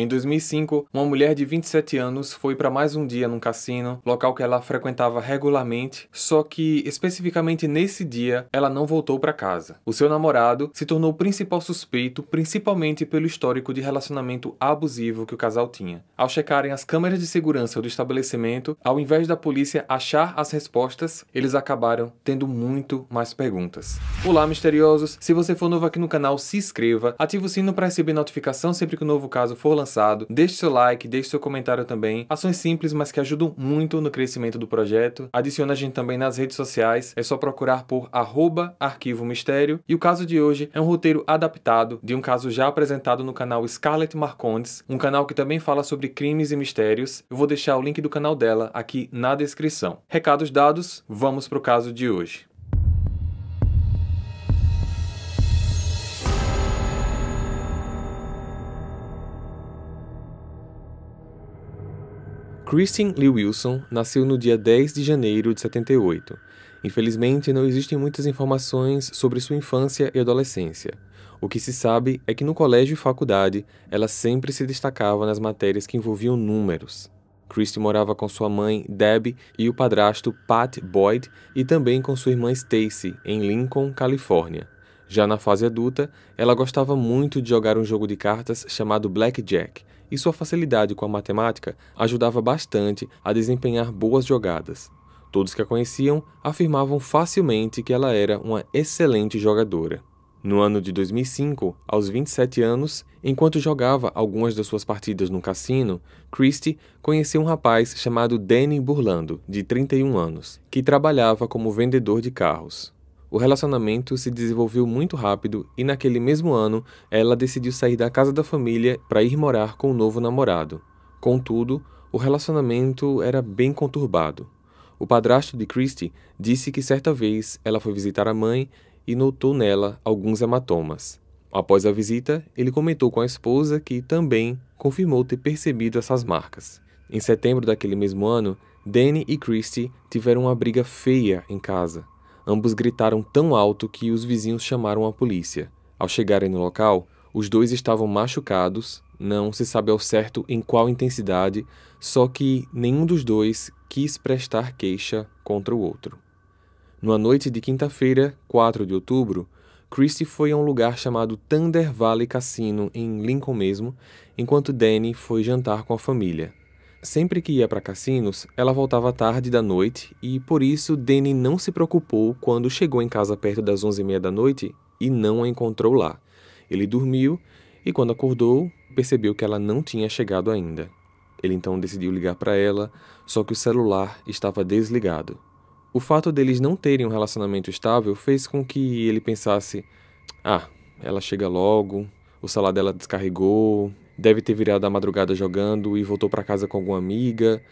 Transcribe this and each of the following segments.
Em 2005, uma mulher de 27 anos foi para mais um dia num cassino, local que ela frequentava regularmente, só que especificamente nesse dia ela não voltou para casa. O seu namorado se tornou o principal suspeito, principalmente pelo histórico de relacionamento abusivo que o casal tinha. Ao checarem as câmeras de segurança do estabelecimento, ao invés da polícia achar as respostas, eles acabaram tendo muito mais perguntas. Olá, misteriosos! Se você for novo aqui no canal, se inscreva, ative o sino para receber notificação sempre que um novo caso for lançado passado. Deixe seu like, deixe seu comentário também. Ações simples, mas que ajudam muito no crescimento do projeto. Adicione a gente também nas redes sociais. É só procurar por arroba arquivo mistério. E o caso de hoje é um roteiro adaptado de um caso já apresentado no canal Scarlett Marcondes, um canal que também fala sobre crimes e mistérios. Eu vou deixar o link do canal dela aqui na descrição. Recados dados, vamos para o caso de hoje. Kristin Lee Wilson nasceu no dia 10 de janeiro de 78. Infelizmente, não existem muitas informações sobre sua infância e adolescência. O que se sabe é que no colégio e faculdade, ela sempre se destacava nas matérias que envolviam números. Christie morava com sua mãe, Deb, e o padrasto Pat Boyd, e também com sua irmã Stacy, em Lincoln, Califórnia. Já na fase adulta, ela gostava muito de jogar um jogo de cartas chamado Blackjack, e sua facilidade com a matemática ajudava bastante a desempenhar boas jogadas. Todos que a conheciam afirmavam facilmente que ela era uma excelente jogadora. No ano de 2005, aos 27 anos, enquanto jogava algumas das suas partidas no cassino, Christie conheceu um rapaz chamado Danny Burlando, de 31 anos, que trabalhava como vendedor de carros. O relacionamento se desenvolveu muito rápido e naquele mesmo ano ela decidiu sair da casa da família para ir morar com o um novo namorado. Contudo, o relacionamento era bem conturbado. O padrasto de Christie disse que certa vez ela foi visitar a mãe e notou nela alguns hematomas. Após a visita, ele comentou com a esposa que também confirmou ter percebido essas marcas. Em setembro daquele mesmo ano, Danny e Christie tiveram uma briga feia em casa. Ambos gritaram tão alto que os vizinhos chamaram a polícia. Ao chegarem no local, os dois estavam machucados, não se sabe ao certo em qual intensidade, só que nenhum dos dois quis prestar queixa contra o outro. Na noite de quinta-feira, 4 de outubro, Christie foi a um lugar chamado Thunder Valley Casino, em Lincoln mesmo, enquanto Danny foi jantar com a família. Sempre que ia para cassinos, ela voltava tarde da noite e por isso Danny não se preocupou quando chegou em casa perto das 11h30 da noite e não a encontrou lá. Ele dormiu e quando acordou, percebeu que ela não tinha chegado ainda. Ele então decidiu ligar para ela, só que o celular estava desligado. O fato deles não terem um relacionamento estável fez com que ele pensasse: ah, ela chega logo, o celular dela descarregou, deve ter virado a madrugada jogando e voltou para casa com alguma amiga.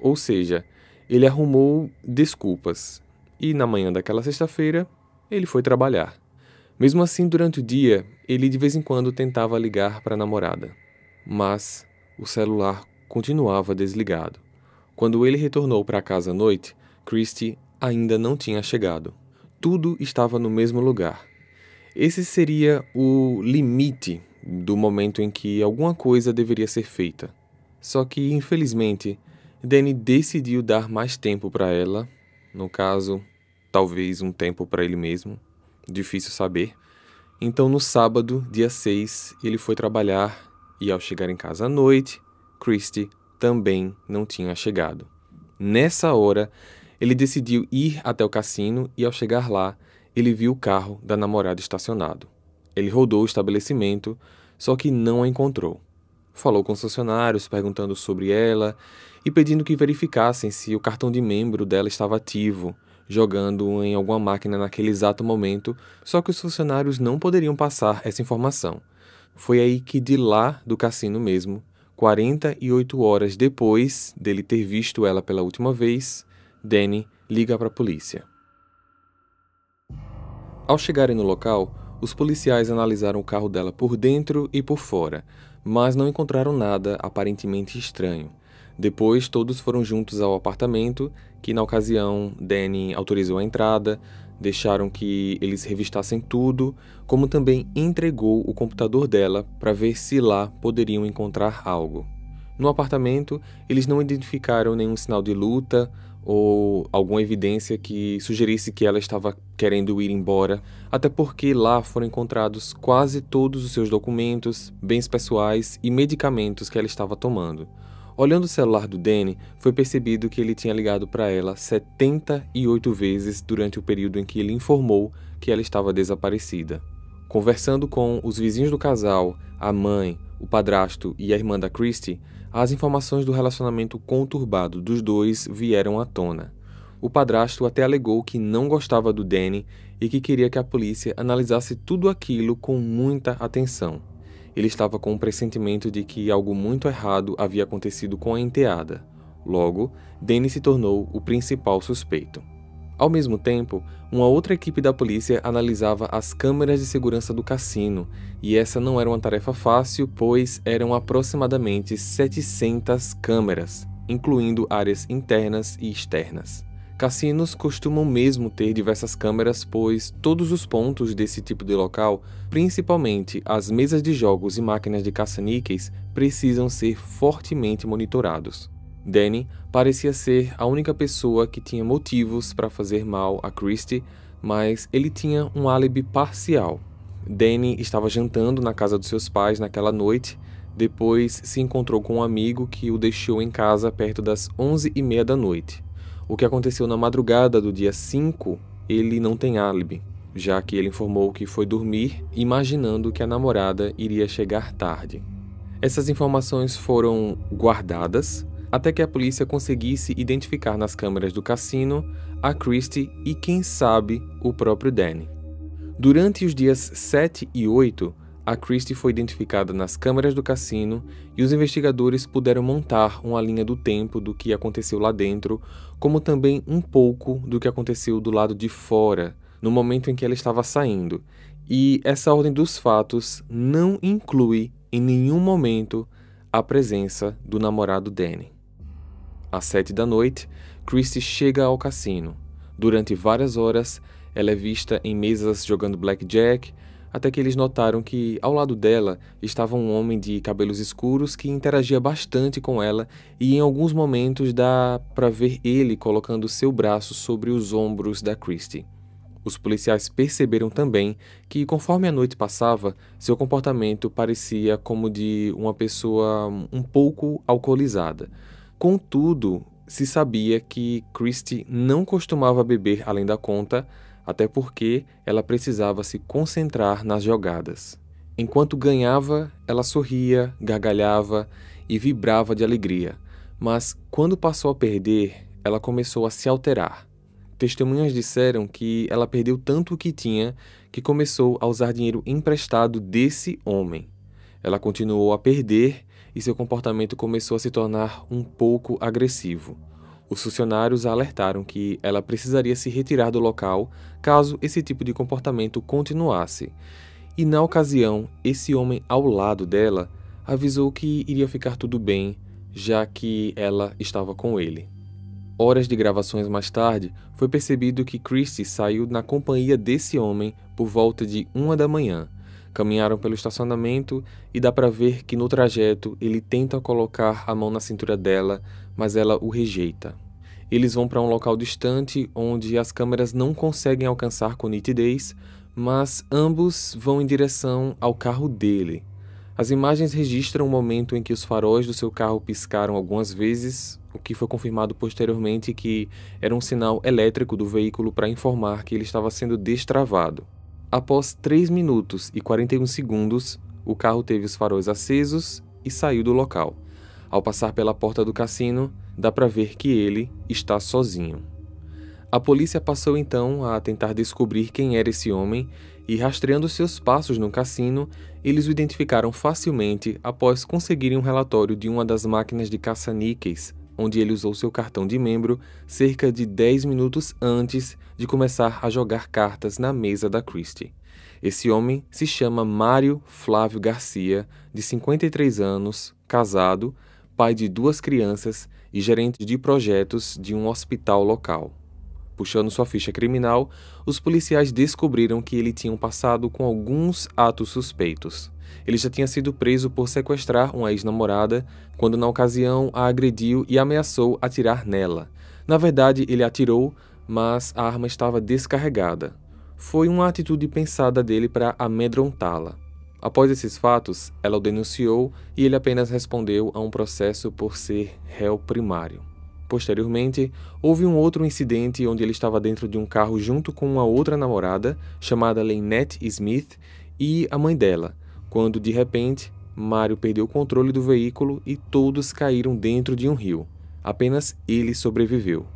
Ou seja, ele arrumou desculpas. E na manhã daquela sexta-feira, ele foi trabalhar. Mesmo assim, durante o dia, ele de vez em quando tentava ligar para a namorada, mas o celular continuava desligado. Quando ele retornou para casa à noite, Christie ainda não tinha chegado. Tudo estava no mesmo lugar. Esse seria o limite do momento em que alguma coisa deveria ser feita. Só que, infelizmente, Danny decidiu dar mais tempo para ela, no caso, talvez um tempo para ele mesmo, difícil saber. Então, no sábado, dia 6, ele foi trabalhar e, ao chegar em casa à noite, Christie também não tinha chegado. Nessa hora, ele decidiu ir até o cassino e, ao chegar lá, ele viu o carro da namorada estacionado. Ele rodou o estabelecimento, só que não a encontrou. Falou com os funcionários perguntando sobre ela e pedindo que verificassem se o cartão de membro dela estava ativo, jogando em alguma máquina naquele exato momento, só que os funcionários não poderiam passar essa informação. Foi aí que de lá do cassino mesmo, 48 horas depois dele ter visto ela pela última vez, Danny liga para a polícia. Ao chegarem no local, os policiais analisaram o carro dela por dentro e por fora, mas não encontraram nada aparentemente estranho. Depois, todos foram juntos ao apartamento, que na ocasião Danny autorizou a entrada, deixaram que eles revistassem tudo, como também entregou o computador dela para ver se lá poderiam encontrar algo. No apartamento, eles não identificaram nenhum sinal de luta ou alguma evidência que sugerisse que ela estava querendo ir embora, até porque lá foram encontrados quase todos os seus documentos, bens pessoais e medicamentos que ela estava tomando. Olhando o celular do Danny, foi percebido que ele tinha ligado para ela 78 vezes durante o período em que ele informou que ela estava desaparecida. Conversando com os vizinhos do casal, a mãe, o padrasto e a irmã da Christie, as informações do relacionamento conturbado dos dois vieram à tona. O padrasto até alegou que não gostava do Danny e que queria que a polícia analisasse tudo aquilo com muita atenção. Ele estava com o pressentimento de que algo muito errado havia acontecido com a enteada. Logo, Danny se tornou o principal suspeito. Ao mesmo tempo, uma outra equipe da polícia analisava as câmeras de segurança do cassino, e essa não era uma tarefa fácil, pois eram aproximadamente 700 câmeras, incluindo áreas internas e externas. Cassinos costumam mesmo ter diversas câmeras, pois todos os pontos desse tipo de local, principalmente as mesas de jogos e máquinas de caça-níqueis, precisam ser fortemente monitorados. Danny parecia ser a única pessoa que tinha motivos para fazer mal a Christie, mas ele tinha um álibi parcial. Danny estava jantando na casa dos seus pais naquela noite, depois se encontrou com um amigo que o deixou em casa perto das 11h30 da noite. O que aconteceu na madrugada do dia 5, ele não tem álibi, já que ele informou que foi dormir imaginando que a namorada iria chegar tarde. Essas informações foram guardadas até que a polícia conseguisse identificar nas câmeras do cassino a Christie e, quem sabe, o próprio Danny. Durante os dias 7 e 8, a Christie foi identificada nas câmeras do cassino e os investigadores puderam montar uma linha do tempo do que aconteceu lá dentro, como também um pouco do que aconteceu do lado de fora, no momento em que ela estava saindo. E essa ordem dos fatos não inclui em nenhum momento a presença do namorado Danny. Às sete da noite, Christie chega ao cassino. Durante várias horas, ela é vista em mesas jogando blackjack, até que eles notaram que, ao lado dela, estava um homem de cabelos escuros que interagia bastante com ela e em alguns momentos dá para ver ele colocando seu braço sobre os ombros da Christie. Os policiais perceberam também que, conforme a noite passava, seu comportamento parecia como de uma pessoa um pouco alcoolizada. Contudo, se sabia que Christie não costumava beber além da conta, até porque ela precisava se concentrar nas jogadas. Enquanto ganhava, ela sorria, gargalhava e vibrava de alegria, mas quando passou a perder, ela começou a se alterar. Testemunhas disseram que ela perdeu tanto o que tinha que começou a usar dinheiro emprestado desse homem. Ela continuou a perder e seu comportamento começou a se tornar um pouco agressivo. Os funcionários a alertaram que ela precisaria se retirar do local caso esse tipo de comportamento continuasse. E na ocasião, esse homem ao lado dela avisou que iria ficar tudo bem, já que ela estava com ele. Horas de gravações mais tarde, foi percebido que Christie saiu na companhia desse homem por volta de uma da manhã Caminharam pelo estacionamento e dá para ver que no trajeto ele tenta colocar a mão na cintura dela, mas ela o rejeita. Eles vão para um local distante onde as câmeras não conseguem alcançar com nitidez, mas ambos vão em direção ao carro dele. As imagens registram o momento em que os faróis do seu carro piscaram algumas vezes, o que foi confirmado posteriormente que era um sinal elétrico do veículo para informar que ele estava sendo destravado. Após 3 minutos e 41 segundos, o carro teve os faróis acesos e saiu do local. Ao passar pela porta do cassino, dá para ver que ele está sozinho. A polícia passou então a tentar descobrir quem era esse homem e, rastreando seus passos no cassino, eles o identificaram facilmente após conseguirem um relatório de uma das máquinas de caça-níqueis onde ele usou seu cartão de membro cerca de 10 minutos antes de começar a jogar cartas na mesa da Christie. Esse homem se chama Mário Flávio Garcia, de 53 anos, casado, pai de duas crianças e gerente de projetos de um hospital local. Puxando sua ficha criminal, os policiais descobriram que ele tinha um passado com alguns atos suspeitos. Ele já tinha sido preso por sequestrar uma ex-namorada, quando na ocasião a agrediu e ameaçou atirar nela. Na verdade, ele atirou, mas a arma estava descarregada. Foi uma atitude pensada dele para amedrontá-la. Após esses fatos, ela o denunciou e ele apenas respondeu a um processo por ser réu primário. Posteriormente, houve um outro incidente onde ele estava dentro de um carro junto com uma outra namorada, chamada Lynette Smith, e a mãe dela, quando de repente Mario perdeu o controle do veículo e todos caíram dentro de um rio. Apenas ele sobreviveu.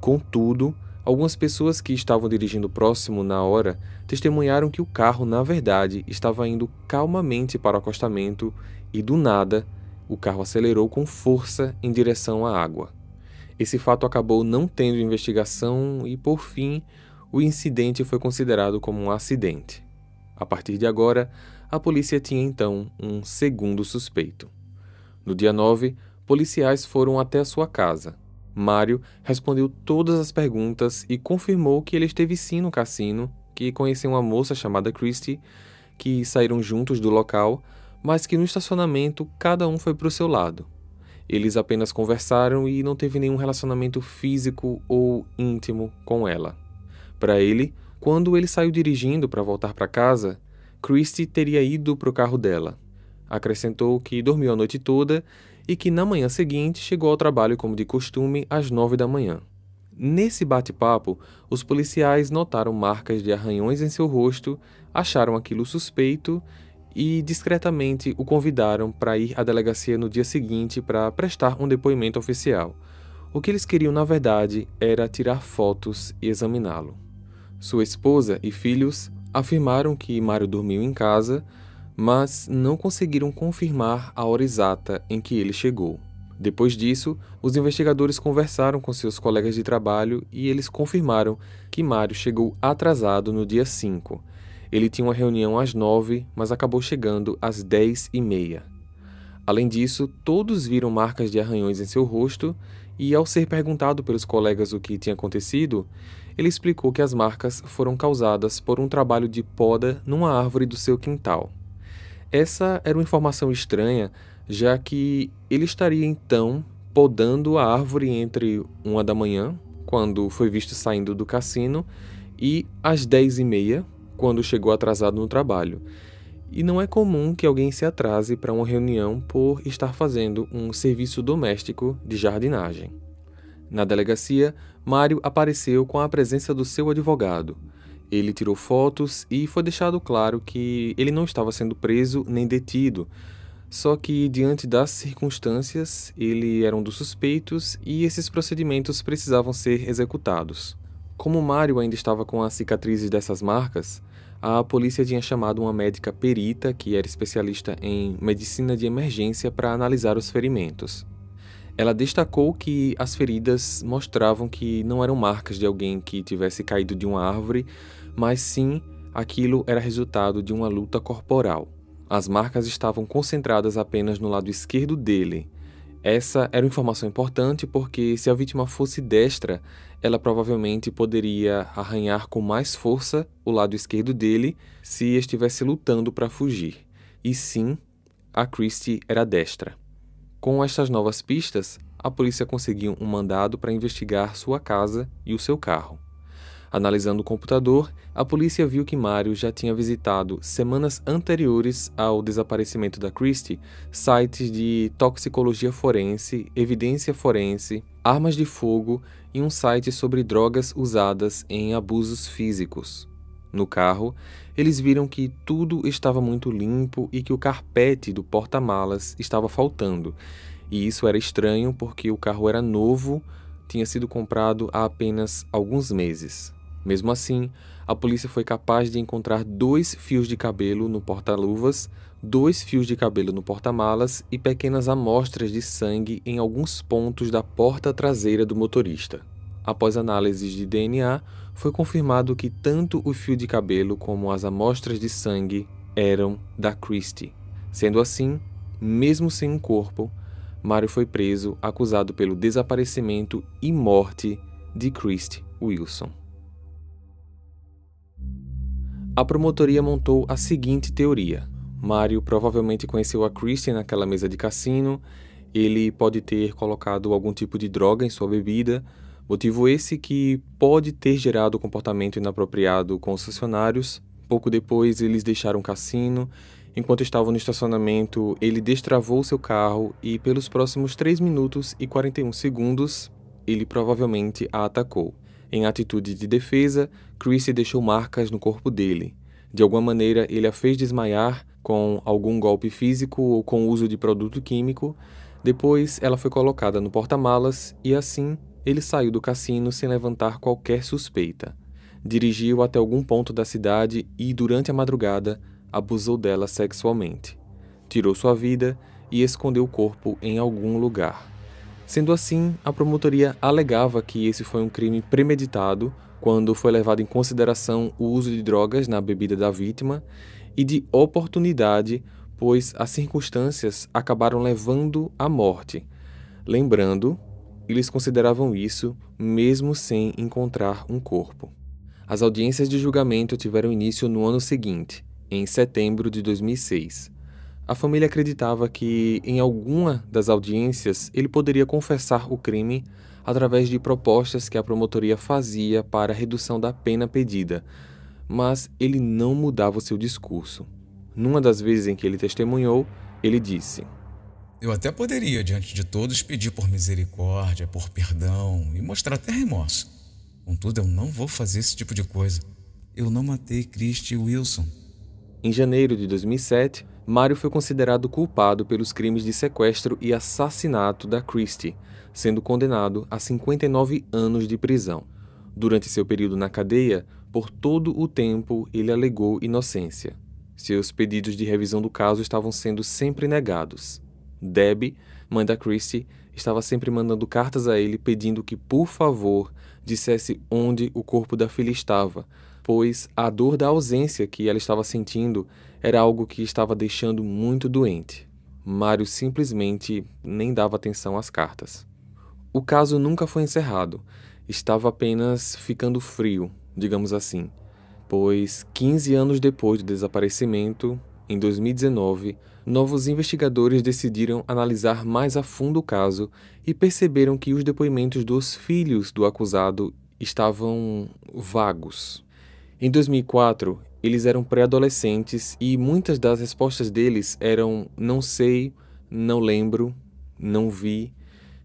Contudo, algumas pessoas que estavam dirigindo próximo na hora testemunharam que o carro, na verdade, estava indo calmamente para o acostamento e, do nada, o carro acelerou com força em direção à água. Esse fato acabou não tendo investigação e, por fim, o incidente foi considerado como um acidente. A partir de agora, a polícia tinha então um segundo suspeito. No dia 9, policiais foram até a sua casa. Mário respondeu todas as perguntas e confirmou que ele esteve sim no cassino, que conheceu uma moça chamada Christie, que saíram juntos do local, mas que no estacionamento cada um foi para o seu lado. Eles apenas conversaram e não teve nenhum relacionamento físico ou íntimo com ela. Para ele, quando ele saiu dirigindo para voltar para casa, Christie teria ido para o carro dela. Acrescentou que dormiu a noite toda e que na manhã seguinte chegou ao trabalho como de costume às nove da manhã. Nesse bate-papo, os policiais notaram marcas de arranhões em seu rosto, acharam aquilo suspeito e discretamente o convidaram para ir à delegacia no dia seguinte para prestar um depoimento oficial. O que eles queriam, na verdade, era tirar fotos e examiná-lo. Sua esposa e filhos afirmaram que Mário dormiu em casa, mas não conseguiram confirmar a hora exata em que ele chegou. Depois disso, os investigadores conversaram com seus colegas de trabalho e eles confirmaram que Mário chegou atrasado no dia 5, ele tinha uma reunião às nove, mas acabou chegando às dez e meia. Além disso, todos viram marcas de arranhões em seu rosto e, ao ser perguntado pelos colegas o que tinha acontecido, ele explicou que as marcas foram causadas por um trabalho de poda numa árvore do seu quintal. Essa era uma informação estranha, já que ele estaria então podando a árvore entre uma da manhã, quando foi visto saindo do cassino, e às dez e meia, quando chegou atrasado no trabalho. E não é comum que alguém se atrase para uma reunião por estar fazendo um serviço doméstico de jardinagem. Na delegacia, Mário apareceu com a presença do seu advogado. Ele tirou fotos e foi deixado claro que ele não estava sendo preso nem detido. Só que, diante das circunstâncias, ele era um dos suspeitos e esses procedimentos precisavam ser executados. Como Mário ainda estava com as cicatrizes dessas marcas, a polícia tinha chamado uma médica perita, que era especialista em medicina de emergência, para analisar os ferimentos. Ela destacou que as feridas mostravam que não eram marcas de alguém que tivesse caído de uma árvore, mas sim aquilo era resultado de uma luta corporal. As marcas estavam concentradas apenas no lado esquerdo dele, essa era uma informação importante porque, se a vítima fosse destra, ela provavelmente poderia arranhar com mais força o lado esquerdo dele se estivesse lutando para fugir. E sim, a Christie era destra. Com estas novas pistas, a polícia conseguiu um mandado para investigar sua casa e o seu carro. Analisando o computador, a polícia viu que Mario já tinha visitado, semanas anteriores ao desaparecimento da Christie, sites de toxicologia forense, evidência forense, armas de fogo e um site sobre drogas usadas em abusos físicos. No carro, eles viram que tudo estava muito limpo e que o carpete do porta-malas estava faltando. E isso era estranho porque o carro era novo, tinha sido comprado há apenas alguns meses. Mesmo assim, a polícia foi capaz de encontrar dois fios de cabelo no porta-luvas, dois fios de cabelo no porta-malas e pequenas amostras de sangue em alguns pontos da porta traseira do motorista. Após análises de DNA, foi confirmado que tanto o fio de cabelo como as amostras de sangue eram da Christie. Sendo assim, mesmo sem um corpo, Mário foi preso acusado pelo desaparecimento e morte de Christie Wilson. A promotoria montou a seguinte teoria: Mario provavelmente conheceu a Christian naquela mesa de cassino, ele pode ter colocado algum tipo de droga em sua bebida, motivo esse que pode ter gerado comportamento inapropriado com os funcionários. Pouco depois, eles deixaram o cassino. Enquanto estavam no estacionamento, ele destravou seu carro e, pelos próximos 3 minutos e 41 segundos, ele provavelmente a atacou. Em atitude de defesa, Chrissy deixou marcas no corpo dele. De alguma maneira, ele a fez desmaiar com algum golpe físico ou com uso de produto químico. Depois, ela foi colocada no porta-malas e assim ele saiu do cassino sem levantar qualquer suspeita. Dirigiu até algum ponto da cidade e, durante a madrugada, abusou dela sexualmente. Tirou sua vida e escondeu o corpo em algum lugar. Sendo assim, a promotoria alegava que esse foi um crime premeditado quando foi levado em consideração o uso de drogas na bebida da vítima e de oportunidade, pois as circunstâncias acabaram levando à morte. Lembrando, eles consideravam isso mesmo sem encontrar um corpo. As audiências de julgamento tiveram início no ano seguinte, em setembro de 2006. A família acreditava que, em alguma das audiências, ele poderia confessar o crime através de propostas que a promotoria fazia para redução da pena pedida, mas ele não mudava o seu discurso. Numa das vezes em que ele testemunhou, ele disse: Eu até poderia, diante de todos, pedir por misericórdia, por perdão e mostrar até remorso. Contudo, eu não vou fazer esse tipo de coisa. Eu não matei Christie Wilson. Em janeiro de 2007, Mário foi considerado culpado pelos crimes de sequestro e assassinato da Christie, sendo condenado a 59 anos de prisão. Durante seu período na cadeia, por todo o tempo ele alegou inocência. Seus pedidos de revisão do caso estavam sendo sempre negados. Debbie, mãe da Christie, estava sempre mandando cartas a ele pedindo que, por favor, dissesse onde o corpo da filha estava, pois a dor da ausência que ela estava sentindo era algo que estava deixando muito doente. Mário simplesmente nem dava atenção às cartas. O caso nunca foi encerrado, estava apenas ficando frio, digamos assim, pois 15 anos depois do desaparecimento, em 2019, novos investigadores decidiram analisar mais a fundo o caso e perceberam que os depoimentos dos filhos do acusado estavam vagos. Em 2004, eles eram pré-adolescentes e muitas das respostas deles eram não sei, não lembro, não vi.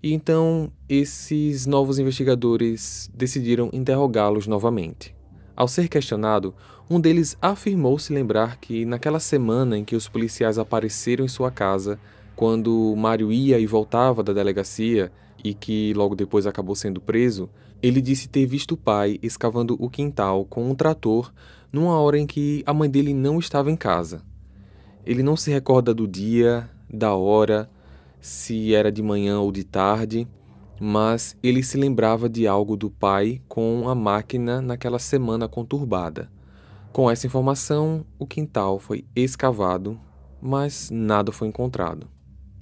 E então esses novos investigadores decidiram interrogá-los novamente. Ao ser questionado, um deles afirmou se lembrar que naquela semana em que os policiais apareceram em sua casa, quando Mário ia e voltava da delegacia e que logo depois acabou sendo preso, ele disse ter visto o pai escavando o quintal com um trator numa hora em que a mãe dele não estava em casa. Ele não se recorda do dia, da hora, se era de manhã ou de tarde, mas ele se lembrava de algo do pai com a máquina naquela semana conturbada. Com essa informação, o quintal foi escavado, mas nada foi encontrado.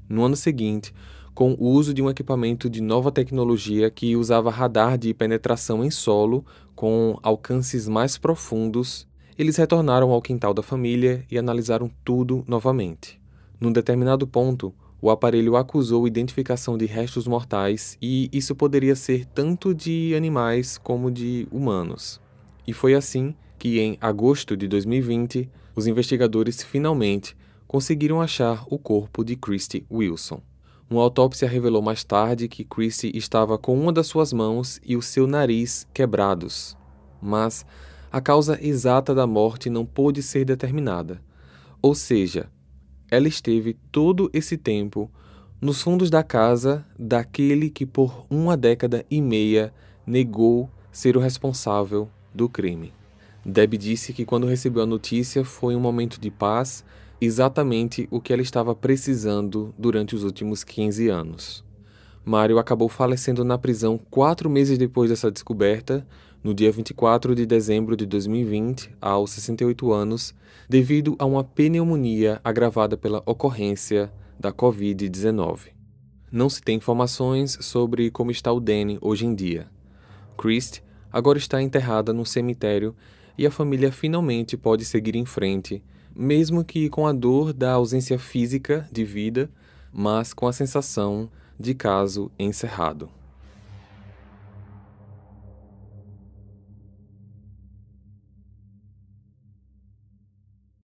No ano seguinte, com o uso de um equipamento de nova tecnologia que usava radar de penetração em solo com alcances mais profundos, eles retornaram ao quintal da família e analisaram tudo novamente. Num determinado ponto, o aparelho acusou identificação de restos mortais e isso poderia ser tanto de animais como de humanos. E foi assim que, em agosto de 2020, os investigadores finalmente conseguiram achar o corpo de Christy Wilson. Uma autópsia revelou mais tarde que Chrissy estava com uma das suas mãos e o seu nariz quebrados, mas a causa exata da morte não pôde ser determinada. Ou seja, ela esteve todo esse tempo nos fundos da casa daquele que por uma década e meia negou ser o responsável do crime. Deb disse que quando recebeu a notícia foi um momento de paz exatamente o que ela estava precisando durante os últimos 15 anos. Mário acabou falecendo na prisão quatro meses depois dessa descoberta, no dia 24 de dezembro de 2020, aos 68 anos, devido a uma pneumonia agravada pela ocorrência da Covid-19. Não se tem informações sobre como está o Danny hoje em dia. Christ agora está enterrada num cemitério e a família finalmente pode seguir em frente mesmo que com a dor da ausência física de vida, mas com a sensação de caso encerrado.